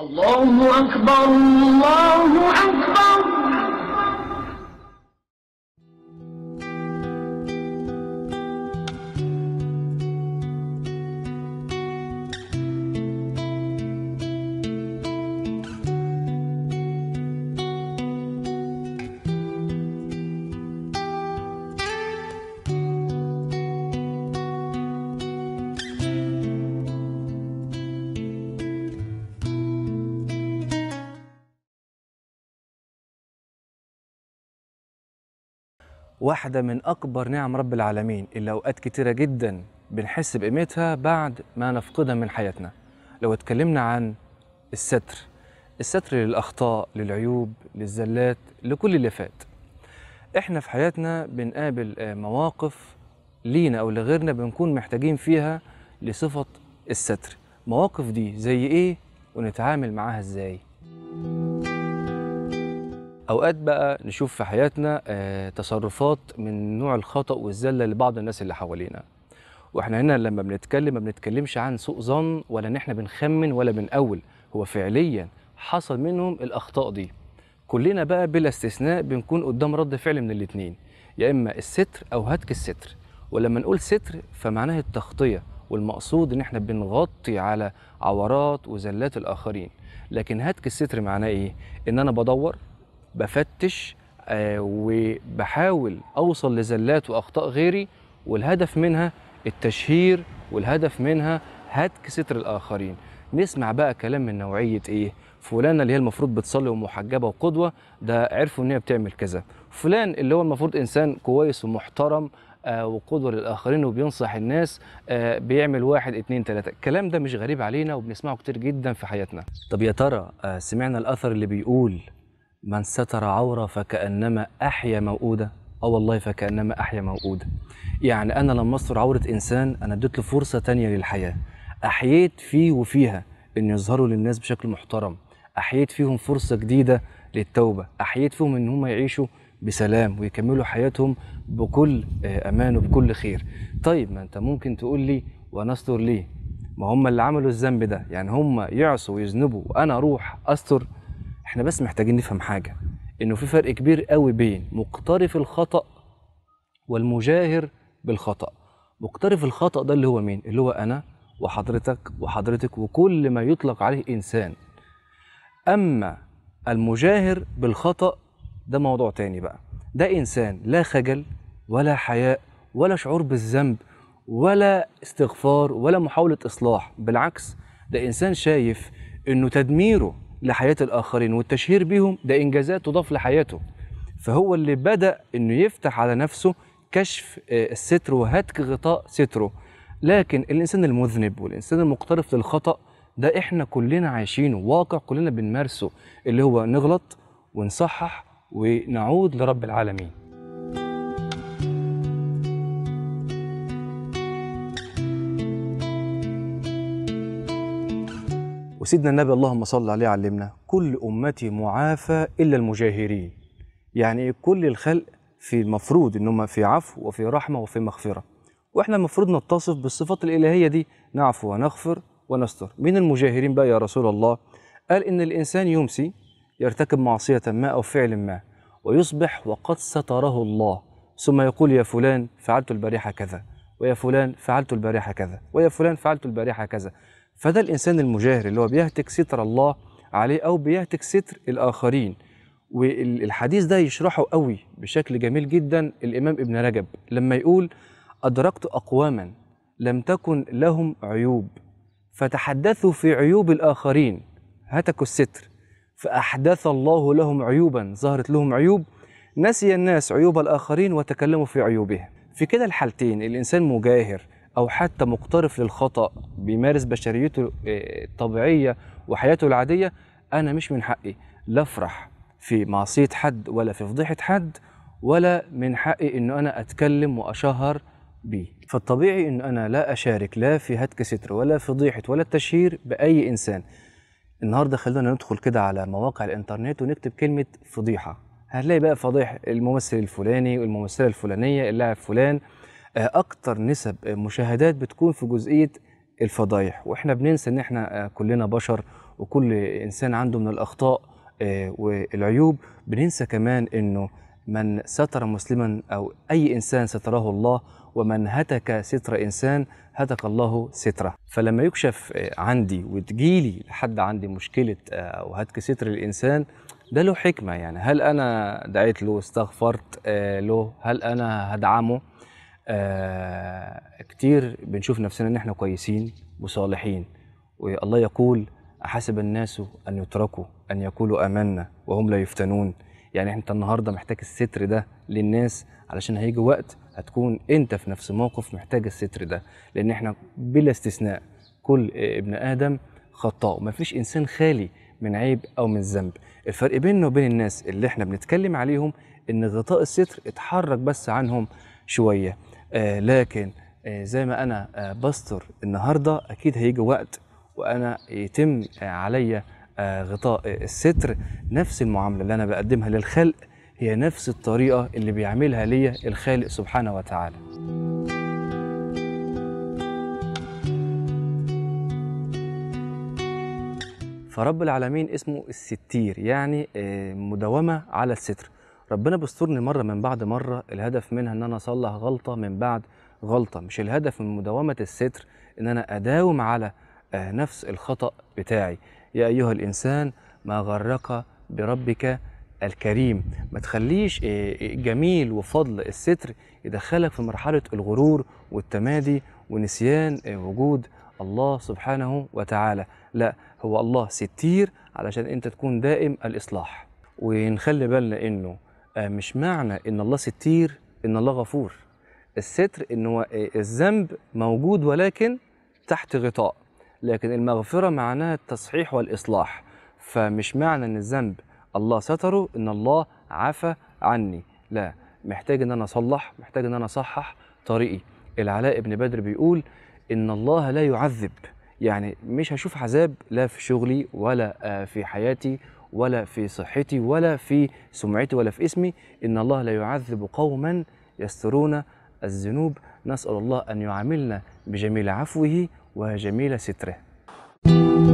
الله أكبر الله أكبر واحدة من أكبر نعم رب العالمين اللي أوقات كتيرة جدا بنحس بقيمتها بعد ما نفقدها من حياتنا لو اتكلمنا عن الستر الستر للأخطاء للعيوب للزلات لكل اللي فات احنا في حياتنا بنقابل آه، مواقف لينا أو لغيرنا بنكون محتاجين فيها لصفة الستر المواقف دي زي ايه ونتعامل معاها ازاي اوقات بقى نشوف في حياتنا آه، تصرفات من نوع الخطا والذله لبعض الناس اللي حوالينا واحنا هنا لما بنتكلم ما بنتكلمش عن سوء ظن ولا ان احنا بنخمن ولا بنأول هو فعليا حصل منهم الاخطاء دي كلنا بقى بلا استثناء بنكون قدام رد فعل من الاتنين يا اما الستر او هتك الستر ولما نقول ستر فمعناه التغطيه والمقصود ان احنا بنغطي على عورات وزلات الاخرين لكن هتك الستر معناه ايه ان انا بدور بفتش آه، وبحاول اوصل لزلات واخطاء غيري والهدف منها التشهير والهدف منها هتك ستر الاخرين نسمع بقى كلام من نوعيه ايه فلانه اللي هي المفروض بتصلي ومحجبه وقدوه ده عرفوا ان هي بتعمل كذا فلان اللي هو المفروض انسان كويس ومحترم آه، وقدوه للاخرين وبينصح الناس آه، بيعمل واحد اتنين تلاته الكلام ده مش غريب علينا وبنسمعه كتير جدا في حياتنا طب يا ترى سمعنا الاثر اللي بيقول من ستر عورة فكأنما أحيا موؤودة اه والله فكأنما أحيا موؤودة يعني أنا لما أستر عورة إنسان أنا اديت له فرصة تانية للحياة أحييت فيه وفيها إن يظهروا للناس بشكل محترم أحييت فيهم فرصة جديدة للتوبة أحييت فيهم إن هم يعيشوا بسلام ويكملوا حياتهم بكل آه، أمان وبكل خير طيب ما أنت ممكن تقول لي وأنا أستر ليه ما هم اللي عملوا الذنب ده يعني هم يعصوا ويذنبوا وأنا أروح أستر احنا بس محتاجين نفهم حاجه انه في فرق كبير قوي بين مقترف الخطا والمجاهر بالخطا مقترف الخطا ده اللي هو مين اللي هو انا وحضرتك وحضرتك وكل ما يطلق عليه انسان اما المجاهر بالخطا ده موضوع تاني بقى ده انسان لا خجل ولا حياء ولا شعور بالذنب ولا استغفار ولا محاوله اصلاح بالعكس ده انسان شايف انه تدميره لحياة الآخرين والتشهير بيهم ده إنجازات تضاف لحياته فهو اللي بدأ إنه يفتح على نفسه كشف آه، الستر وهتك غطاء ستره لكن الإنسان المذنب والإنسان المقترف للخطأ ده إحنا كلنا عايشينه واقع كلنا بنمارسه اللي هو نغلط ونصحح ونعود لرب العالمين وسيدنا النبي اللهم صل عليه علمنا كل أمتي معافى إلا المجاهرين يعني كل الخلق في المفروض إن هم في عفو وفي رحمة وفي مغفرة وإحنا المفروض نتصف بالصفات الإلهية دي نعفو ونغفر ونستر مين المجاهرين بقى يا رسول الله قال إن الإنسان يمسي يرتكب معصية ما أو فعل ما ويصبح وقد ستره الله ثم يقول يا فلان فعلت البارحة كذا ويا فلان فعلت البارحة كذا ويا فلان فعلت البارحة كذا فده الانسان المجاهر اللي هو بيهتك ستر الله عليه او بيهتك ستر الاخرين والحديث ده يشرحه قوي بشكل جميل جدا الامام ابن رجب لما يقول ادركت اقواما لم تكن لهم عيوب فتحدثوا في عيوب الاخرين هتكوا الستر فاحدث الله لهم عيوبا ظهرت لهم عيوب نسي الناس عيوب الاخرين وتكلموا في عيوبهم في كده الحالتين الانسان مجاهر او حتى مقترف للخطا بيمارس بشريته الطبيعيه آه، وحياته العاديه انا مش من حقي لا افرح في معصيه حد ولا في فضيحه حد ولا من حقي انه انا اتكلم واشهر بيه فالطبيعي ان انا لا اشارك لا في هتك ستر ولا فضيحه ولا التشهير باي انسان النهارده خلونا ندخل كده على مواقع الانترنت ونكتب كلمه فضيحه هنلاقي بقى فضيح الممثل الفلاني والممثله الفلانيه اللاعب فلان اكتر نسب مشاهدات بتكون في جزئيه الفضايح واحنا بننسى ان احنا آه، كلنا بشر وكل انسان عنده من الاخطاء آه، والعيوب بننسى كمان انه من ستر مسلما او اي انسان ستره الله ومن هتك ستر انسان هتك الله ستره فلما يكشف آه، عندي وتجيلي لحد عندي مشكله او هتك ستر الانسان ده له حكمه يعني هل انا دعيت له استغفرت له هل انا هدعمه آه، كتير بنشوف نفسنا ان احنا كويسين وصالحين والله يقول أحسب الناس أن يتركوا أن يقولوا آمنا وهم لا يفتنون يعني أنت النهاردة محتاج الستر ده للناس علشان هيجي وقت هتكون أنت في نفس موقف محتاج الستر ده لأن إحنا بلا استثناء كل ابن آدم خطاء فيش إنسان خالي من عيب أو من ذنب الفرق بيننا وبين الناس اللي إحنا بنتكلم عليهم إن غطاء الستر اتحرك بس عنهم شوية آه، لكن آه، زي ما انا آه، بستر النهارده اكيد هيجي وقت وانا يتم عليا غطاء الستر نفس المعامله اللي انا بقدمها للخلق هي نفس الطريقه اللي بيعملها ليا الخالق سبحانه وتعالى فرب العالمين اسمه الستير يعني مداومه على الستر ربنا بيسترني مره من بعد مره الهدف منها ان انا اصلح غلطه من بعد غلطه مش الهدف من مداومه الستر ان انا اداوم على آه، نفس الخطا بتاعي يا ايها الانسان ما غرك بربك الكريم ما تخليش آه، جميل وفضل الستر يدخلك في مرحله الغرور والتمادي ونسيان آه، وجود الله سبحانه وتعالى لا هو الله ستير علشان انت تكون دائم الاصلاح ونخلي بالنا انه آه، مش معنى ان الله ستير ان الله غفور الستر ان هو آه، الذنب موجود ولكن تحت غطاء لكن المغفره معناها التصحيح والاصلاح فمش معنى ان الذنب الله ستره ان الله عفى عني لا محتاج ان انا اصلح محتاج ان انا اصحح طريقي العلاء بن بدر بيقول ان الله لا يعذب يعني مش هشوف عذاب لا في شغلي ولا آه، في حياتي ولا في صحتي ولا في سمعتي ولا في اسمي إن الله لا يعذب قوما يسترون الذنوب نسأل الله أن يعاملنا بجميل عفوه وجميل ستره